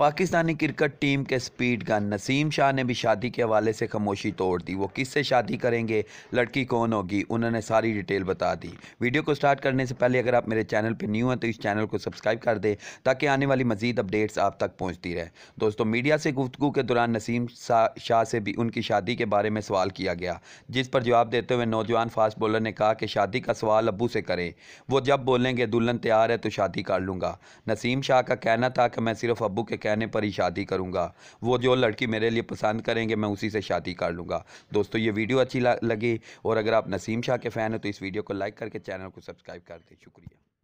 Pakistani cricket team के speed gun Naseem Shah ने भी शादी के हवाले से खामोशी तोड़ दी वो किससे शादी करेंगे लड़की कौन होगी उन्होंने सारी डिटेल बता दी वीडियो को स्टार्ट करने से पहले अगर आप मेरे चैनल पर न्यू हैं तो इस चैनल को सब्सक्राइब कर दें ताकि आने वाली मजीद अपडेट्स आप तक पहुँचती रहे दोस्तों मीडिया से गुफ्तु के दौरान नसीम शाह से भी उनकी शादी के बारे में सवाल किया गया जिस पर जवाब देते हुए नौजवान फास्ट बॉलर ने कहा कि शादी का सवाल अबू से करें वो जब बोलेंगे दुल्हन तैयार है तो शादी कर लूँगा नसीम शाह का कहना था कि मैं सिर्फ अबू के कहने पर ही शादी करूँगा वो जो लड़की मेरे लिए पसंद करेंगे मैं उसी से शादी कर लूँगा दोस्तों ये वीडियो अच्छी लगी और अगर आप नसीम शाह के फ़ैन हो तो इस वीडियो को लाइक करके चैनल को सब्सक्राइब कर दें शुक्रिया